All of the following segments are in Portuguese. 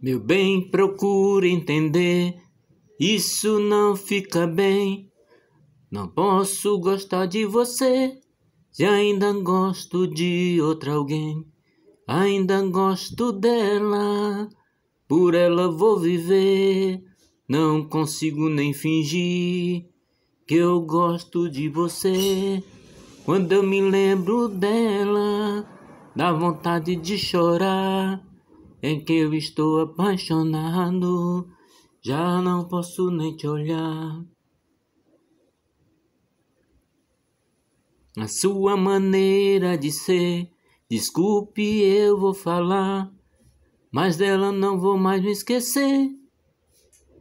Meu bem, procura entender, isso não fica bem. Não posso gostar de você, se ainda gosto de outra alguém. Ainda gosto dela, por ela vou viver. Não consigo nem fingir que eu gosto de você. Quando eu me lembro dela, dá vontade de chorar em que eu estou apaixonado, já não posso nem te olhar. A sua maneira de ser, desculpe, eu vou falar, mas dela não vou mais me esquecer.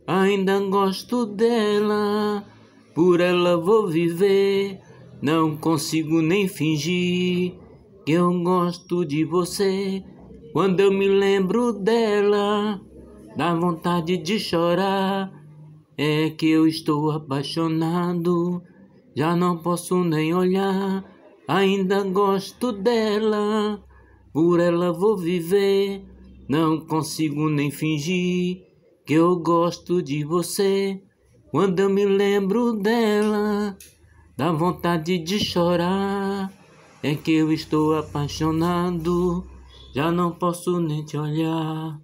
Ainda gosto dela, por ela vou viver. Não consigo nem fingir que eu gosto de você. Quando eu me lembro dela, dá vontade de chorar. É que eu estou apaixonado, já não posso nem olhar. Ainda gosto dela, por ela vou viver. Não consigo nem fingir que eu gosto de você. Quando eu me lembro dela, dá vontade de chorar. É que eu estou apaixonado já não posso nem te olhar.